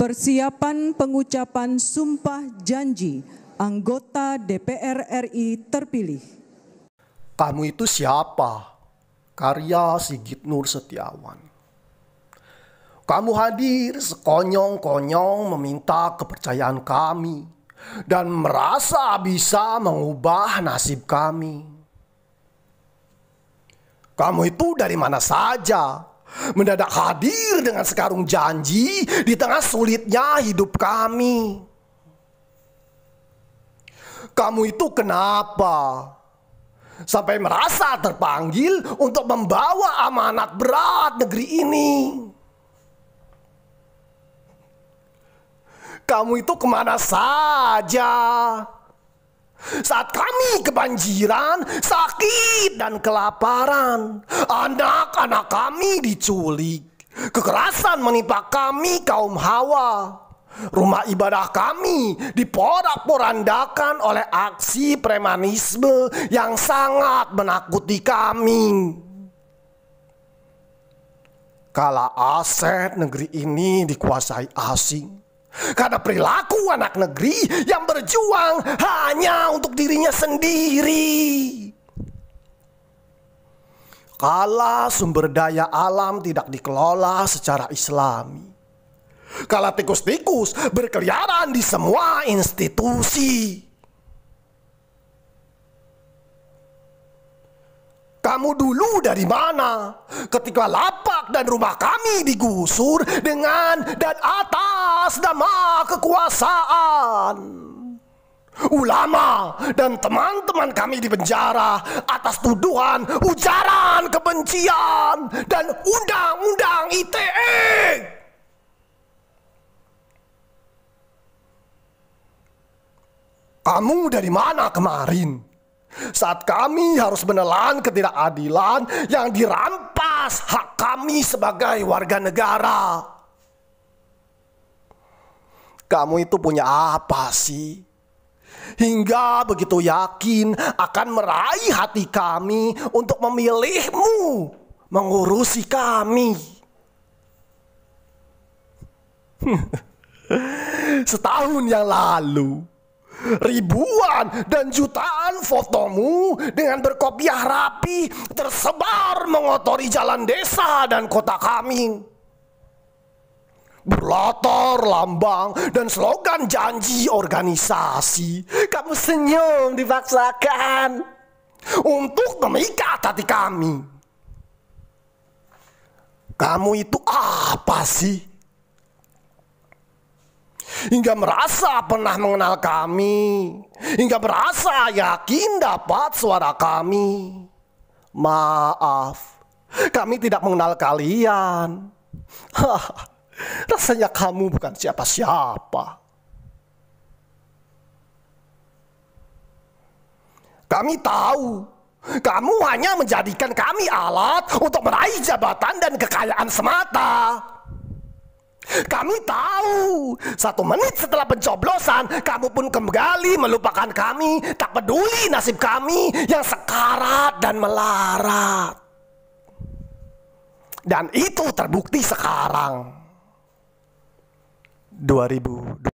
Persiapan pengucapan sumpah janji anggota DPR RI terpilih. Kamu itu siapa? Karya Sigit Nur Setiawan. Kamu hadir sekonyong-konyong meminta kepercayaan kami dan merasa bisa mengubah nasib kami. Kamu itu dari mana saja? mendadak hadir dengan sekarung janji di tengah sulitnya hidup kami. Kamu itu kenapa? Sampai merasa terpanggil untuk membawa amanat berat negeri ini. Kamu itu kemana saja? Saat kami kebanjiran, sakit dan kelaparan, anak-anak kami diculik. Kekerasan menimpa kami kaum Hawa. Rumah ibadah kami diporak-porandakan oleh aksi premanisme yang sangat menakuti kami. Kala aset negeri ini dikuasai asing, karena perilaku anak negeri yang berjuang hanya untuk dirinya sendiri. Kala sumber daya alam tidak dikelola secara islami. Kala tikus-tikus berkeliaran di semua institusi. Kamu dulu dari mana? Ketika lapar dan rumah kami digusur dengan dan atas nama kekuasaan. Ulama dan teman-teman kami di penjara atas tuduhan ujaran kebencian dan undang-undang ITE. Kamu dari mana kemarin? Saat kami harus menelan ketidakadilan yang dirampas atas hak kami sebagai warga negara. Kamu itu punya apa sih? Hingga begitu yakin akan meraih hati kami untuk memilihmu mengurusi kami. Setahun yang lalu, Ribuan dan jutaan fotomu dengan berkopiah rapi tersebar mengotori jalan desa dan kota kami. Berlatar lambang dan slogan janji organisasi, kamu senyum dipaksakan untuk memikat hati kami. Kamu itu apa sih? hingga merasa pernah mengenal kami, hingga merasa yakin dapat suara kami. Maaf, kami tidak mengenal kalian. rasanya kamu bukan siapa-siapa. Kami tahu kamu hanya menjadikan kami alat untuk meraih jabatan dan kekayaan semata. Kami tahu, satu menit setelah pencoblosan, kamu pun kembali melupakan kami, tak peduli nasib kami yang sekarat dan melarat. Dan itu terbukti sekarang. 2020